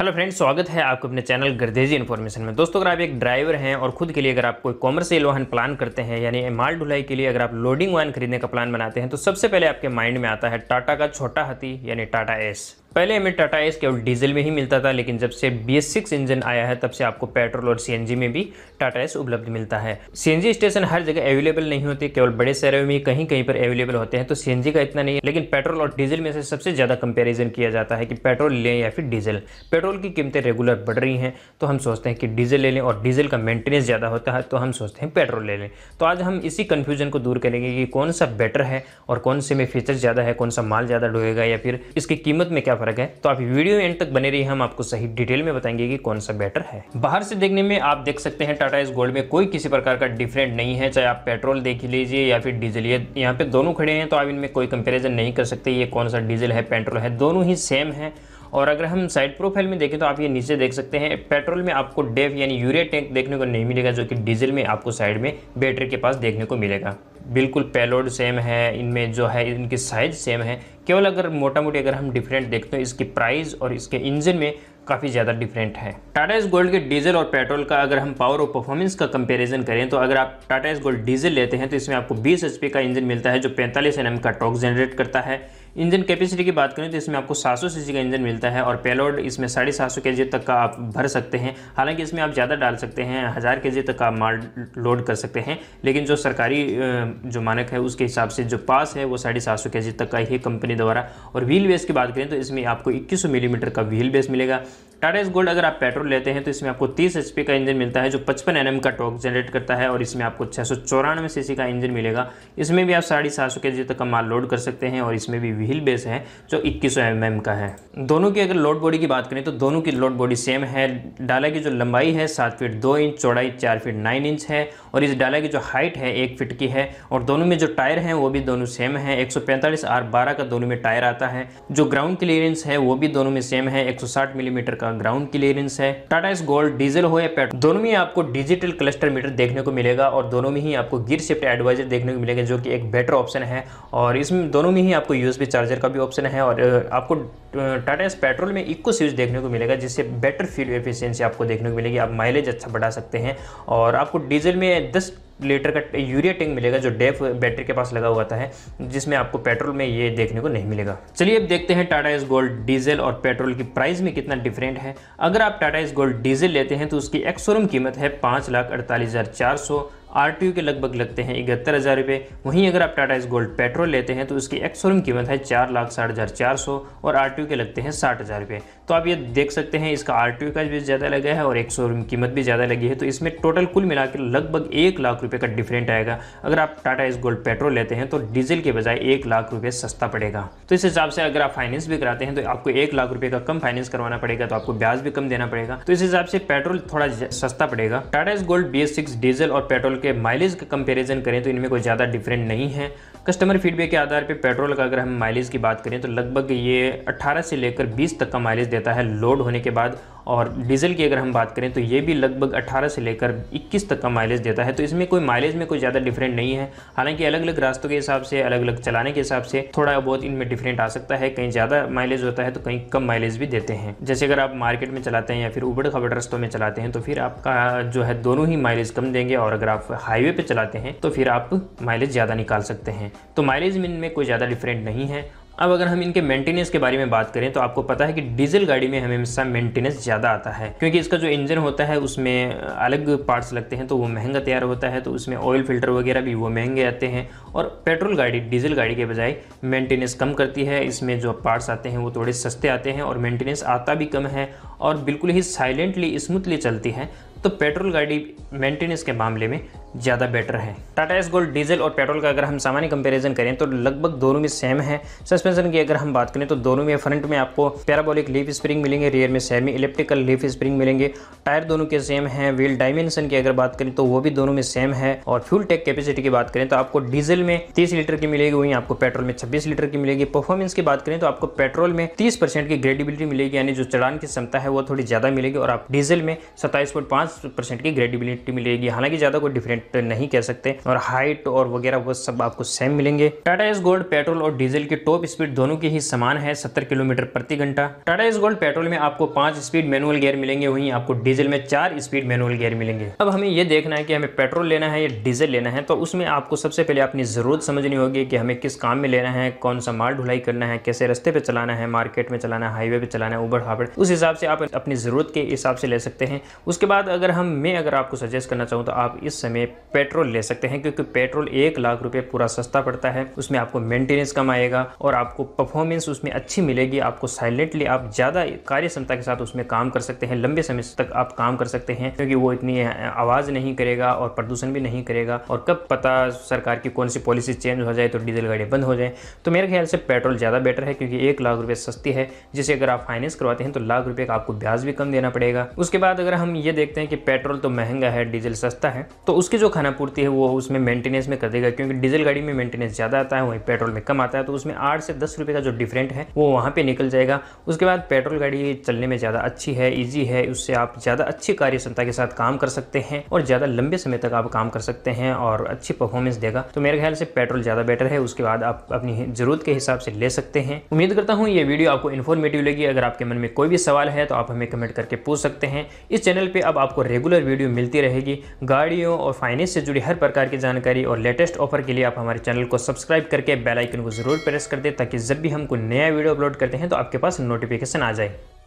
hello friends स्वागत है आपको अपने चैनल गर्देजी इन्फॉर्मेशन में दोस्तों अगर आप एक ड्राइवर हैं और खुद के लिए अगर आप कोई कॉमर्शियल वाहन प्लान करते हैं यानी माल ढुलाई के लिए अगर आप लोडिंग वाहन खरीदने का प्लान बनाते हैं तो सबसे पहले आपके माइंड में आता है टाटा का छोटा हाथी यानी टाटा एस पहले हमें टाटा एस केवल डीजल में ही मिलता था लेकिन जब से बी इंजन आया है तब से आपको पेट्रोल और सी में भी टाटा एस उपलब्ध मिलता है सी स्टेशन हर जगह अवेलेबल नहीं होते केवल बड़े शहरों में कहीं कहीं पर अवेलेबल होते हैं तो सी का इतना नहीं है लेकिन पेट्रोल और डीजल में से सबसे ज़्यादा कंपेरिजन किया जाता है कि पेट्रोल लें या फिर डीजल पेट्रोल की कीमतें रेगुलर बढ़ रही हैं तो हम सोचते हैं कि डीजल ले लें और डीजल का मेंटेनेंस ज़्यादा होता है तो हम सोचते हैं पेट्रोल ले लें तो आज हम इसी कन्फ्यूजन को दूर करेंगे कि कौन सा बेटर है और कौन से में फीचर ज़्यादा है कौन सा माल ज़्यादा डोएगा या फिर इसकी कीमत में क्या फ़र्क फ़र्क है तो आप वीडियो में एंड तक बने रहिए हम आपको सही डिटेल में बताएंगे कि कौन सा बेटर है बाहर से देखने में आप देख सकते हैं टाटा इस गोल्ड में कोई किसी प्रकार का डिफरेंट नहीं है चाहे आप पेट्रोल देख लीजिए या फिर डीजल ये यहाँ पे दोनों खड़े हैं तो आप इनमें कोई कंपेरिजन नहीं कर सकते ये कौन सा डीजल है पेट्रोल है दोनों ही सेम है और अगर हम साइड प्रोफाइल में देखें तो आप ये नीचे देख सकते हैं पेट्रोल में आपको डेफ यानी यूरिया टैंक देखने को नहीं मिलेगा जो कि डीजल में आपको साइड में बैटरी के पास देखने को मिलेगा बिल्कुल पेलोड सेम है इनमें जो है इनकी साइज़ सेम है केवल अगर मोटा मोटी अगर हम डिफरेंट देखते हैं इसकी प्राइस और इसके इंजन में काफ़ी ज़्यादा डिफरेंट है टाटा एस गोल्ड के डीजल और पेट्रोल का अगर हम पावर और परफॉर्मेंस का कंपैरिजन करें तो अगर आप टाटा एस गोल्ड डीजल लेते हैं तो इसमें आपको 20 एच का इंजन मिलता है जो 45 एन का टॉक जनरेट करता है इंजन कैपेसिटी की बात करें तो इसमें आपको सात सौ का इंजन मिलता है और पेलोड इसमें साढ़े सात सौ तक का आप भर सकते हैं हालांकि इसमें आप ज़्यादा डाल सकते हैं हज़ार के तक का माल लोड कर सकते हैं लेकिन जो सरकारी जो मानक है उसके हिसाब से जो पास है वो साढ़े सात सौ तक का ही कंपनी द्वारा और व्हील बेस की बात करें तो इसमें आपको इक्कीस मिलीमीटर का व्हील बेस मिलेगा टाटा एस गोल्ड अगर आप पेट्रोल लेते हैं तो इसमें आपको 30 एच का इंजन मिलता है जो 55 एन का टॉक जनरेट करता है और इसमें आपको छः सौ चौरानवे सी का इंजन मिलेगा इसमें भी आप साढ़े सात सौ के जी तक का माल लोड कर सकते हैं और इसमें भी व्हील बेस है जो इक्कीस सौ mm का है दोनों की अगर लोड बॉडी की बात करें तो दोनों की लोड बॉडी सेम है डाला की जो लंबाई है सात फीट दो इंच चौड़ाई चार फीट नाइन इंच है और इस डाला की जो हाइट है एक फिट की है और दोनों में जो टायर हैं वो भी दोनों सेम है एक सौ पैंतालीस आर बारह का दोनों में टायर आता है जो ग्राउंड क्लियरेंस है वो भी दोनों में सेम है एक सौ साठ मिलीमीटर का का ग्राउंड क्लियरेंस है टाटा एस गोल्ड डीजल हो या पेट्रोल दोनों में आपको डिजिटल क्लस्टर मीटर देखने को मिलेगा और दोनों में ही आपको गिर शिफ्ट एडवाइजर देखने को मिलेगा जो कि एक बेटर ऑप्शन है और इसमें दोनों में ही आपको यूएसबी चार्जर का भी ऑप्शन है और आपको टाटा एस पेट्रोल में इको स्विच देखने को मिलेगा जिससे बेटर फ्यूल एफिशिएंसी आपको देखने को मिलेगी आप माइलेज अच्छा बढ़ा सकते हैं और आपको डीजल में दस लीटर का यूरिया टैंक मिलेगा जो डेफ बैटरी के पास लगा हुआ था है जिसमें आपको पेट्रोल में ये देखने को नहीं मिलेगा चलिए अब देखते हैं टाटा एस गोल्ड डीजल और पेट्रोल की प्राइस में कितना डिफरेंट है अगर आप टाटा एस गोल्ड डीजल लेते हैं तो उसकी एक्स कीमत है पाँच लाख अड़तालीस हज़ार चार सौ आर के लगभग लगते हैं इकहत्तर हज़ार रुपये वहीं अगर आप टाटा इस गोल्ड पेट्रोल लेते हैं तो उसकी एक्सोरम कीमत है चार लाख साठ हज़ार चार सौ और आर के लगते हैं साठ हज़ार रुपये तो आप ये देख सकते हैं इसका आर का भी ज़्यादा लगा है और एक्सोरम कीमत भी ज़्यादा लगी है तो इसमें टोटल कुल मिला लगभग एक लाख रुपये का डिफरेंट आएगा अगर आप टाटा इस गोल्ड पेट्रोल लेते हैं तो डीजल के बजाय एक लाख रुपये सस्ता पड़ेगा तो इस हिसाब से अगर आप फाइनेंस भी कराते हैं तो आपको एक लाख रुपये का कम फाइनेंस करवाना पड़ेगा तो आपको ब्याज भी कम देना पड़ेगा तो इस हिसाब से पेट्रोल थोड़ा सस्ता पड़ेगा टाटा इस गोल्ड बी डीजल और पेट्रोल के माइलेज का कंपैरिजन करें तो इनमें कोई ज़्यादा डिफरेंट नहीं है कस्टमर फीडबैक के आधार पे पेट्रोल का अगर हम माइलेज की बात करें तो लगभग ये 18 से लेकर 20 तक का माइलेज देता है लोड होने के बाद और डीज़ल की अगर हम बात करें तो ये भी लगभग 18 से लेकर 21 तक का माइलेज देता है तो इसमें कोई माइलेज में कोई ज़्यादा डिफरेंट नहीं है हालांकि अलग अलग रास्तों के हिसाब से अलग अलग चलाने के हिसाब से थोड़ा बहुत इनमें डिफरेंट आ सकता है कहीं ज़्यादा माइलेज होता है तो कहीं कम माइलेज भी देते हैं जैसे अगर आप मार्केट में चलाते हैं या फिर उबड़ खबड़ रस्तों में चलाते हैं तो फिर आपका जो है दोनों ही माइलेज कम देंगे और अगर आप हाईवे पर चलाते हैं तो फिर आप माइलेज ज़्यादा निकाल सकते हैं तो माइलेज में इनमें कोई ज़्यादा डिफरेंट नहीं है अब अगर हम इनके मेंटेनेंस के बारे में बात करें तो आपको पता है कि डीजल गाड़ी में हमेशा मेंटेनेंस ज़्यादा आता है क्योंकि इसका जो इंजन होता है उसमें अलग पार्ट्स लगते हैं तो वो महंगा तैयार होता है तो उसमें ऑयल फिल्टर वगैरह भी वो महंगे आते हैं और पेट्रोल गाड़ी डीजल गाड़ी के बजाय मेंटेनेंस कम करती है इसमें जो पार्ट्स आते हैं वो थोड़े सस्ते आते हैं और मेंटेनेंस आता भी कम है और बिल्कुल ही साइलेंटली स्मूथली चलती है तो पेट्रोल गाड़ी मेंटेनेंस के मामले में ज़्यादा बेटर है टाटा एस गोल्ड डीजल और पेट्रोल का अगर हम सामान्य कंपैरिजन करें तो लगभग दोनों में सेम है सस्पेंशन की अगर हम बात करें तो दोनों में फ्रंट में आपको पैराबोलिक लीफ स्प्रिंग मिलेंगे रियर में सेमी इलेक्ट्रिकल लीफ स्प्रिंग मिलेंगे टायर दोनों के सेम है व्हील डायमेंशन की अगर बात करें तो वो भी दोनों में सेम है और फ्यूल टेक कैपेसिटी की बात करें तो आपको डीजल में तीस लीटर की मिलेगी वहीं आपको पेट्रोल में छब्बीस लीटर की मिलेगी परफॉर्मेंस की बात करें तो आपको पेट्रोल में तीस की ग्रेडिबिलिटी मिलेगी यानी जो चढ़ान की क्षमता है वो थोड़ी ज़्यादा मिलेगी और आप डीजल में सत्ताईस पॉइंट पाँच परसेंट की ग्रेडिबिलिटी मिलेगी हालांकि ज़्यादा कोई डिफरेंट नहीं कह सकते और हाइट और वगैरह वो सब आपको सेम मिलेंगे टाटा एस गोल्ड पेट्रोल और डीजल की टॉप स्पीड दोनों की ही समान है सत्तर किलोमीटर प्रति घंटा टाटा एस गोल्ड पेट्रोल में आपको पांच स्पीड मैनुअल गेयर मिलेंगे वहीं आपको डीजल में चार स्पीड मैनुअल गेयर मिलेंगे अब हमें यह देखना है कि हमें पेट्रोल लेना है या डीजल लेना है तो उसमें आपको सबसे पहले अपनी जरूरत समझनी होगी कि हमें किस काम में लेना है कौन सा माल ढुलाई करना है कैसे रस्ते पे चलाना है मार्केट में चलाना है हाईवे पे चलाना है उबड़ हाबड़ उस हिसाब से आप अपनी जरूरत के हिसाब से ले सकते हैं उसके बाद अगर हम मैं अगर आपको सजेस्ट करना चाहूँ तो आप इस समय पेट्रोल ले सकते हैं क्योंकि पेट्रोल एक लाख रुपये पूरा सस्ता पड़ता है उसमें आपको मेंटेनेंस कम आएगा और आपको परफॉर्मेंस उसमें अच्छी मिलेगी आपको साइलेंटली आप ज़्यादा कार्य क्षमता के साथ उसमें काम कर सकते हैं लंबे समय तक आप काम कर सकते हैं क्योंकि वो इतनी आवाज़ नहीं करेगा और प्रदूषण भी नहीं करेगा और कब पता सरकार की कौन सी पॉलिसी चेंज हो जाए तो डीजल गाड़ी बंद हो जाए तो मेरे ख्याल से पेट्रोल ज़्यादा बेटर है क्योंकि एक लाख रुपये सस्ती है जिसे अगर आप फाइनेंस करवाते हैं तो लाख रुपये का आपको ब्याज भी कम देना पड़ेगा उसके बाद अगर हम ये देखते हैं हैं कि पेट्रोल तो महंगा है डीजल सस्ता है तो उसकी जो खाना पूर्ति है वो उसमें मेंटेनेंस में कर देगा क्योंकि डीजल गाड़ी में मेंटेनेंस ज़्यादा आता है वहीं पेट्रोल में कम आता है तो उसमें आठ से दस रुपये का जो डिफरेंट है वो वहाँ पर निकल जाएगा उसके बाद पेट्रोल गाड़ी चलने में ज़्यादा अच्छी है ईजी है उससे आप ज़्यादा अच्छी कार्यक्षमता के साथ काम कर सकते हैं और ज़्यादा लंबे समय तक आप काम कर सकते हैं और अच्छी परफॉर्मेंस देगा तो मेरे ख्याल से पेट्रोल ज़्यादा बेटर है उसके बाद आप अपनी ज़रूरत के हिसाब से ले सकते हैं उम्मीद करता हूँ ये वीडियो आपको इन्फॉर्मेटिव लगी अगर आपके मन में कोई भी सवाल है तो आप हमें कमेंट करके पूछ सकते हैं इस चैनल पे अब आपको आपको रेगुलर वीडियो मिलती रहेगी गाड़ियों और फाइनेंस से जुड़ी हर प्रकार की जानकारी और लेटेस्ट ऑफर के लिए आप हमारे चैनल को सब्सक्राइब करके बेलाइकन को ज़रूर प्रेस कर दें ताकि जब भी हम कोई नया वीडियो अपलोड करते हैं तो आपके पास नोटिफिकेशन आ जाए